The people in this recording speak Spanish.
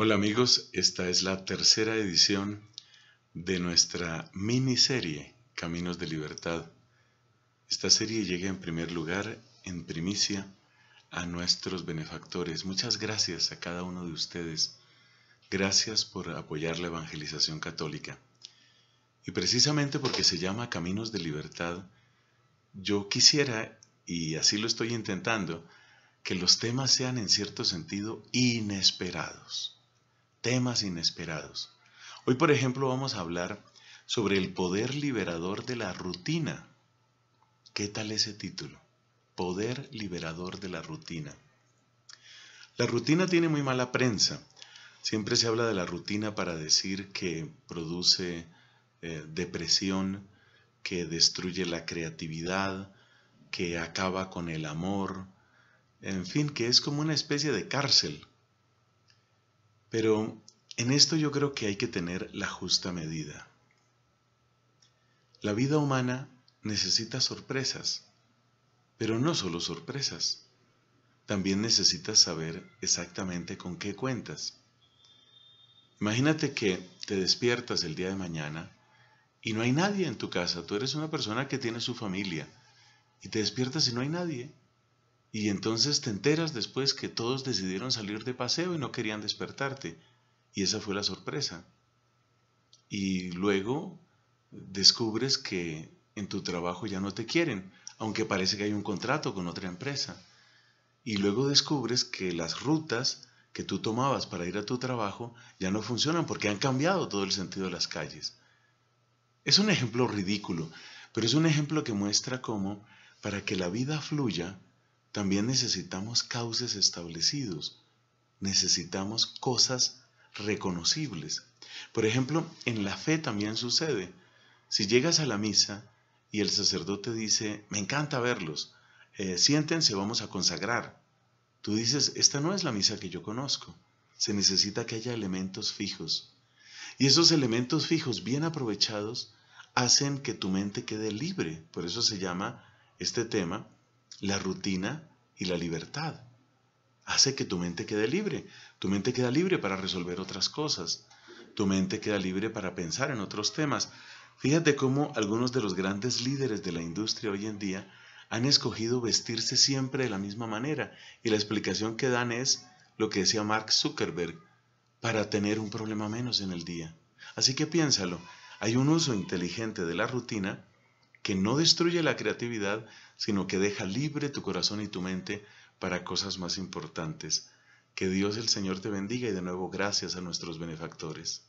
Hola amigos, esta es la tercera edición de nuestra miniserie Caminos de Libertad. Esta serie llega en primer lugar, en primicia, a nuestros benefactores. Muchas gracias a cada uno de ustedes. Gracias por apoyar la evangelización católica. Y precisamente porque se llama Caminos de Libertad, yo quisiera, y así lo estoy intentando, que los temas sean en cierto sentido inesperados temas inesperados. Hoy, por ejemplo, vamos a hablar sobre el poder liberador de la rutina. ¿Qué tal ese título? Poder liberador de la rutina. La rutina tiene muy mala prensa. Siempre se habla de la rutina para decir que produce eh, depresión, que destruye la creatividad, que acaba con el amor, en fin, que es como una especie de cárcel pero en esto yo creo que hay que tener la justa medida. La vida humana necesita sorpresas, pero no solo sorpresas. También necesitas saber exactamente con qué cuentas. Imagínate que te despiertas el día de mañana y no hay nadie en tu casa. Tú eres una persona que tiene su familia y te despiertas y no hay nadie. Y entonces te enteras después que todos decidieron salir de paseo y no querían despertarte. Y esa fue la sorpresa. Y luego descubres que en tu trabajo ya no te quieren, aunque parece que hay un contrato con otra empresa. Y luego descubres que las rutas que tú tomabas para ir a tu trabajo ya no funcionan porque han cambiado todo el sentido de las calles. Es un ejemplo ridículo, pero es un ejemplo que muestra cómo, para que la vida fluya, también necesitamos cauces establecidos, necesitamos cosas reconocibles. Por ejemplo, en la fe también sucede. Si llegas a la misa y el sacerdote dice, me encanta verlos, eh, siéntense, vamos a consagrar. Tú dices, esta no es la misa que yo conozco. Se necesita que haya elementos fijos. Y esos elementos fijos bien aprovechados hacen que tu mente quede libre. Por eso se llama este tema la rutina y la libertad. Hace que tu mente quede libre. Tu mente queda libre para resolver otras cosas. Tu mente queda libre para pensar en otros temas. Fíjate cómo algunos de los grandes líderes de la industria hoy en día han escogido vestirse siempre de la misma manera y la explicación que dan es lo que decía Mark Zuckerberg, para tener un problema menos en el día. Así que piénsalo, hay un uso inteligente de la rutina que no destruye la creatividad, sino que deja libre tu corazón y tu mente para cosas más importantes. Que Dios el Señor te bendiga y de nuevo gracias a nuestros benefactores.